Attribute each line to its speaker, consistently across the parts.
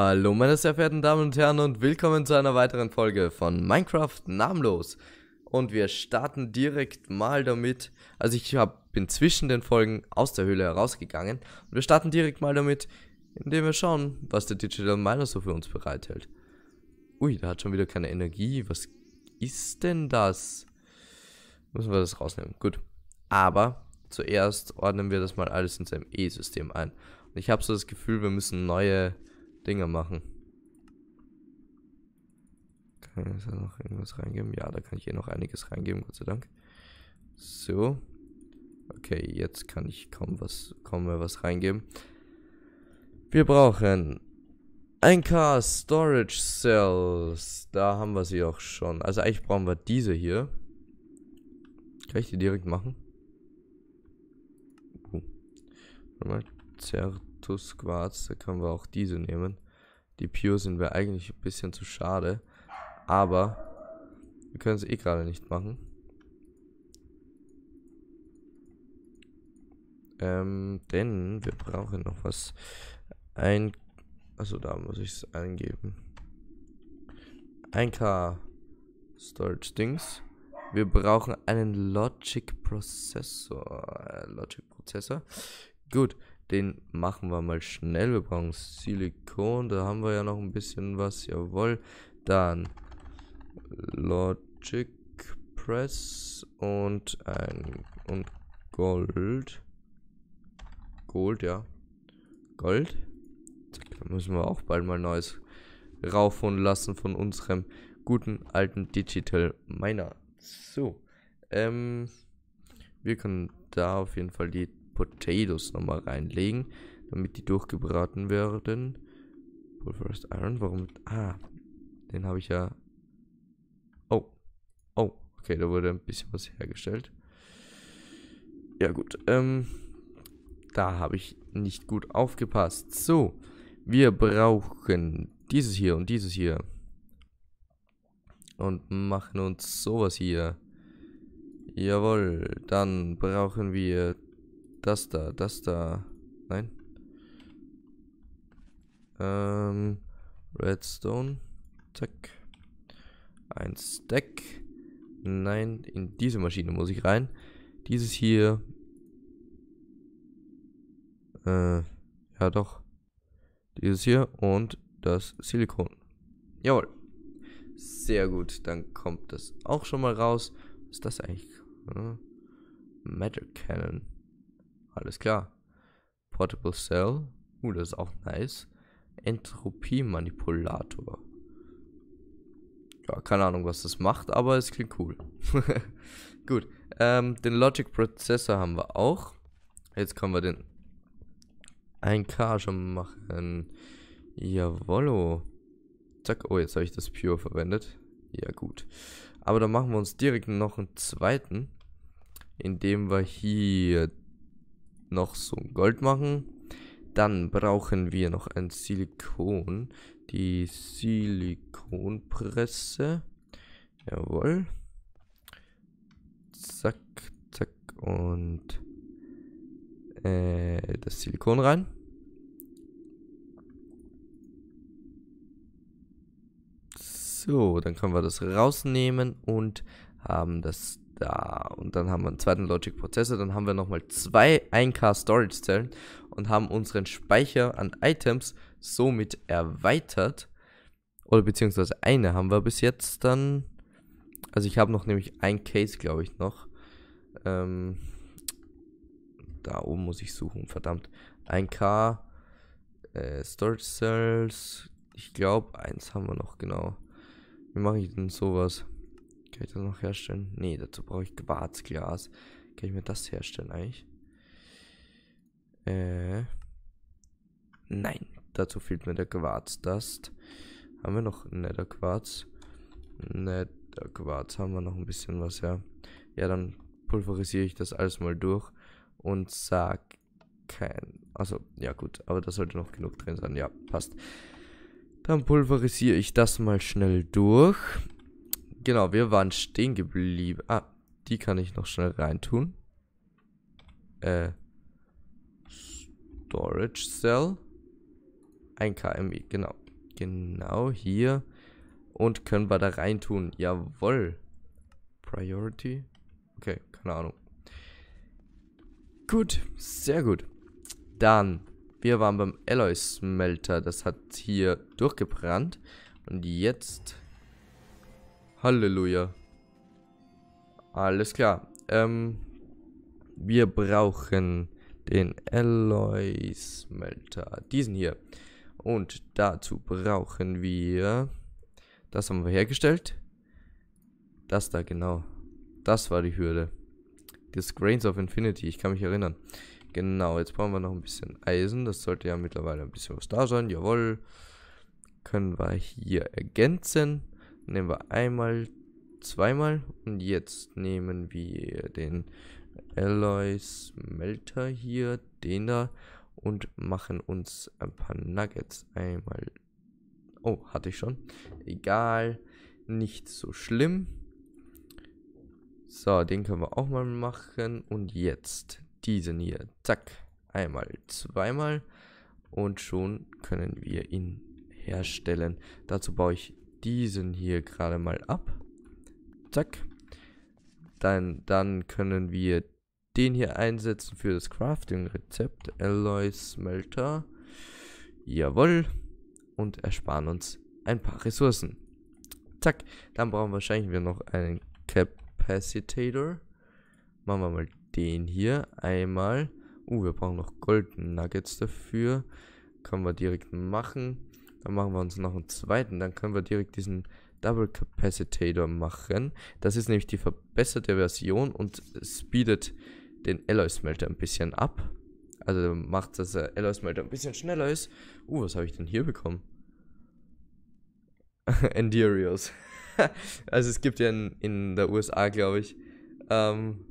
Speaker 1: Hallo meine sehr verehrten Damen und Herren und willkommen zu einer weiteren Folge von Minecraft Namenlos. Und wir starten direkt mal damit, also ich hab, bin zwischen den Folgen aus der Höhle herausgegangen und wir starten direkt mal damit, indem wir schauen, was der Digital Miner so für uns bereithält. Ui, da hat schon wieder keine Energie, was ist denn das? Müssen wir das rausnehmen, gut. Aber zuerst ordnen wir das mal alles in seinem E-System ein. Und ich habe so das Gefühl, wir müssen neue Dinge machen. Kann ich da noch irgendwas reingeben? Ja, da kann ich hier eh noch einiges reingeben, Gott sei Dank. So. Okay, jetzt kann ich kaum was, kaum mehr was reingeben. Wir brauchen ein Car Storage Cells. Da haben wir sie auch schon. Also eigentlich brauchen wir diese hier. Kann ich die direkt machen? Uh. Oh. Nochmal. Zertus Quarz. Da können wir auch diese nehmen. Die Pure sind wir eigentlich ein bisschen zu schade. Aber wir können es eh gerade nicht machen. Ähm, denn wir brauchen noch was. Ein. Also da muss ich es eingeben. 1K Storage Dings. Wir brauchen einen Logic Prozessor. Äh, Logic Prozessor. Gut, den machen wir mal schnell. Wir brauchen Silikon. Da haben wir ja noch ein bisschen was. Jawohl. Dann Logic Press und ein und Gold. Gold, ja. Gold. Da müssen wir auch bald mal neues raufholen lassen von unserem guten alten Digital Miner. So. Ähm, wir können da auf jeden Fall die Potatoes nochmal reinlegen, damit die durchgebraten werden. Pulverized Iron, warum? Ah, den habe ich ja... Oh, oh, okay, da wurde ein bisschen was hergestellt. Ja gut, ähm, da habe ich nicht gut aufgepasst. So, wir brauchen dieses hier und dieses hier. Und machen uns sowas hier. Jawohl, dann brauchen wir das da, das da. Nein. Ähm, Redstone. Zack. Ein Stack. Nein, in diese Maschine muss ich rein. Dieses hier. Äh, ja doch. Dieses hier und das Silikon. Jawohl. Sehr gut, dann kommt das auch schon mal raus. Was ist das eigentlich? Äh, Metal Cannon. Alles klar. Portable Cell. Uh, das ist auch nice. Entropie-Manipulator. Ja, keine Ahnung, was das macht, aber es klingt cool. Gut. Ähm, den Logic-Prozessor haben wir auch. Jetzt können wir den 1K schon machen. Jawollo. Zack. Oh, jetzt habe ich das Pure verwendet. Ja, gut. Aber dann machen wir uns direkt noch einen zweiten, indem wir hier noch so Gold machen. Dann brauchen wir noch ein Silikon. Die Silikonpresse. Jawohl. Zack, zack und äh, das Silikon rein. So, dann können wir das rausnehmen und haben das da. Und dann haben wir einen zweiten Logic-Prozessor, dann haben wir nochmal zwei 1K-Storage-Zellen und haben unseren Speicher an Items somit erweitert. Oder beziehungsweise eine haben wir bis jetzt dann. Also ich habe noch nämlich ein Case, glaube ich, noch. Ähm, da oben muss ich suchen, verdammt. 1K, äh, Storage Cells. Ich glaube, eins haben wir noch, genau. Wie mache ich denn sowas? Kann ich das noch herstellen? Ne, dazu brauche ich Quarzglas. Kann ich mir das herstellen eigentlich? Äh. Nein, dazu fehlt mir der Quarzdust. Haben wir noch Quarz? Netherquarz? Quarz haben wir noch ein bisschen was, ja. Ja, dann pulverisiere ich das alles mal durch und sag kein. Also, ja, gut, aber da sollte noch genug drin sein. Ja, passt. Dann pulverisiere ich das mal schnell durch. Genau, wir waren stehen geblieben. Ah, die kann ich noch schnell reintun. Äh, Storage Cell. 1 KME, genau. Genau hier. Und können wir da reintun. Jawoll. Priority. Okay, keine Ahnung. Gut, sehr gut. Dann, wir waren beim Alloy Smelter. Das hat hier durchgebrannt. Und jetzt Halleluja. Alles klar. Ähm, wir brauchen den Alloy-Smelter. Diesen hier. Und dazu brauchen wir... Das haben wir hergestellt. Das da, genau. Das war die Hürde. Das Grains of Infinity, ich kann mich erinnern. Genau, jetzt brauchen wir noch ein bisschen Eisen. Das sollte ja mittlerweile ein bisschen was da sein. Jawohl. Können wir hier ergänzen. Nehmen wir einmal, zweimal. Und jetzt nehmen wir den Alloy Smelter hier, den da. Und machen uns ein paar Nuggets. Einmal. Oh, hatte ich schon. Egal. Nicht so schlimm. So, den können wir auch mal machen. Und jetzt diesen hier. Zack. Einmal, zweimal. Und schon können wir ihn herstellen. Dazu baue ich diesen hier gerade mal ab. Zack. Dann, dann können wir den hier einsetzen für das Crafting-Rezept. Alloy Smelter. Jawohl. Und ersparen uns ein paar Ressourcen. Zack. Dann brauchen wir wahrscheinlich noch einen Capacitator. Machen wir mal den hier einmal. Uh, wir brauchen noch Golden Nuggets dafür. Können wir direkt machen. Dann machen wir uns noch einen zweiten. Dann können wir direkt diesen Double Capacitator machen. Das ist nämlich die verbesserte Version und speedet den Alloy Smelter ein bisschen ab. Also macht, dass der Alloy Smelter ein bisschen schneller ist. Uh, was habe ich denn hier bekommen? Endurios. also es gibt ja in, in der USA, glaube ich, ähm,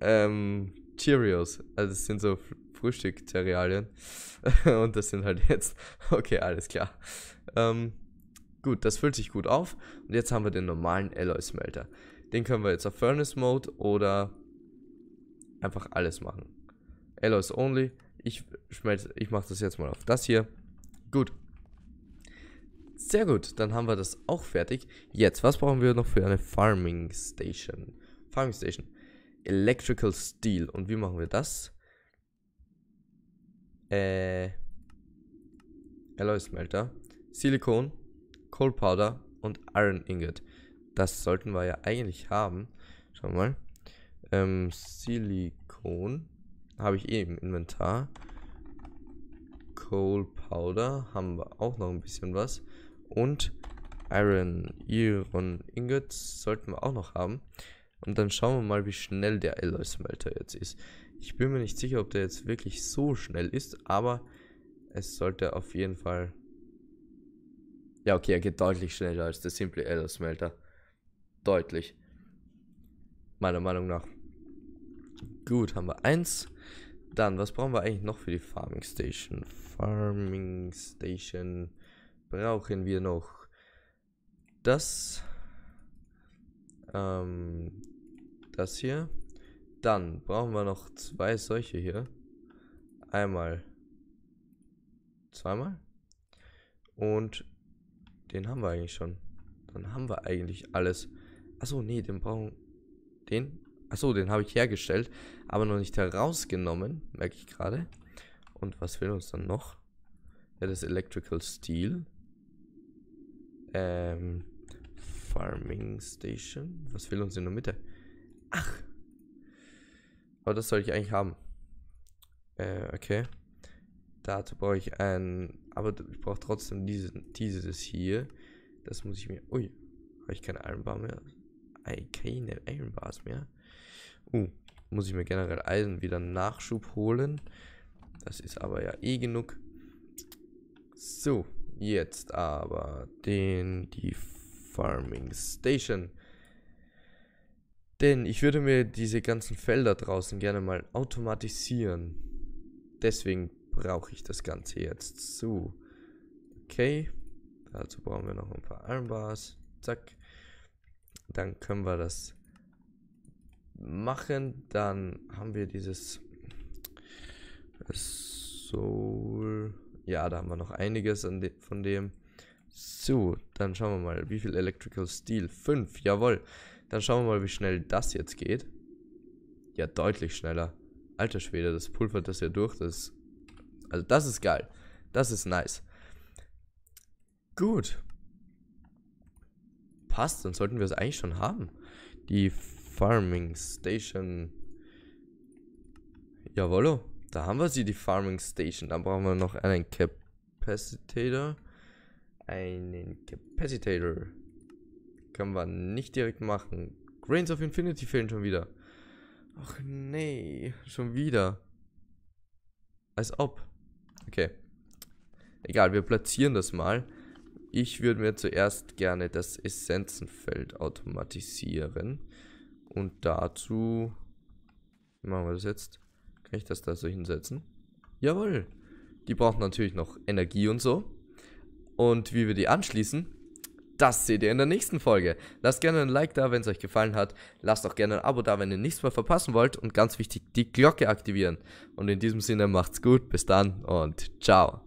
Speaker 1: ähm, Cheerios. Also es sind so frühstück Frühstückcerealien. Und das sind halt jetzt. Okay, alles klar. Ähm, gut, das füllt sich gut auf. Und jetzt haben wir den normalen Alloy-Smelter. Den können wir jetzt auf Furnace Mode oder einfach alles machen. Alloys only. Ich schmelze, ich mache das jetzt mal auf das hier. Gut. Sehr gut, dann haben wir das auch fertig. Jetzt, was brauchen wir noch für eine Farming Station? Farming Station. Electrical Steel. Und wie machen wir das? äh, Alloy-Smelter, Silikon, Coal Powder und Iron Ingot. Das sollten wir ja eigentlich haben. Schauen wir mal. Ähm, Silikon habe ich eh im Inventar. Coal Powder haben wir auch noch ein bisschen was. Und Iron, Iron Ingots sollten wir auch noch haben. Und dann schauen wir mal, wie schnell der Alloy Smelter jetzt ist. Ich bin mir nicht sicher, ob der jetzt wirklich so schnell ist, aber es sollte auf jeden Fall... Ja, okay, er geht deutlich schneller als der Simple Elder Smelter. Deutlich. Meiner Meinung nach. Gut, haben wir eins. Dann, was brauchen wir eigentlich noch für die Farming Station? Farming Station brauchen wir noch das, ähm, das hier, dann brauchen wir noch zwei solche hier. Einmal. Zweimal. Und den haben wir eigentlich schon. Dann haben wir eigentlich alles. Achso, nee, den brauchen. Den? Achso, den habe ich hergestellt, aber noch nicht herausgenommen, merke ich gerade. Und was will uns dann noch? Ja, das Electrical Steel. Ähm, Farming Station. Was will uns in der Mitte? Ach, aber das soll ich eigentlich haben. Äh, okay. Dazu brauche ich ein... Aber ich brauche trotzdem diese, dieses hier. Das muss ich mir... Ui, habe ich keine Eisenbar mehr? Keine Eisenbars mehr? Uh, muss ich mir generell Eisen wieder Nachschub holen. Das ist aber ja eh genug. So, jetzt aber den die Farming Station. Denn ich würde mir diese ganzen Felder draußen gerne mal automatisieren. Deswegen brauche ich das Ganze jetzt. So. Okay. Dazu also brauchen wir noch ein paar Armbars. Zack. Dann können wir das machen. Dann haben wir dieses Soul. Ja, da haben wir noch einiges de von dem. So, dann schauen wir mal. Wie viel Electrical Steel? 5. Jawohl. Dann schauen wir mal, wie schnell das jetzt geht. Ja, deutlich schneller. Alter Schwede, das pulvert das ja durch. Das, also das ist geil. Das ist nice. Gut. Passt, dann sollten wir es eigentlich schon haben. Die Farming Station. Jawollo. Da haben wir sie, die Farming Station. Dann brauchen wir noch einen Capacitator. Einen Capacitator können wir nicht direkt machen. Grains of Infinity fehlen schon wieder. Ach nee, schon wieder. Als ob. Okay. Egal, wir platzieren das mal. Ich würde mir zuerst gerne das Essenzenfeld automatisieren. Und dazu... Wie machen wir das jetzt? Kann ich das da so hinsetzen? Jawohl. Die brauchen natürlich noch Energie und so. Und wie wir die anschließen, das seht ihr in der nächsten Folge. Lasst gerne ein Like da, wenn es euch gefallen hat. Lasst auch gerne ein Abo da, wenn ihr nichts mehr verpassen wollt. Und ganz wichtig, die Glocke aktivieren. Und in diesem Sinne macht's gut, bis dann und ciao.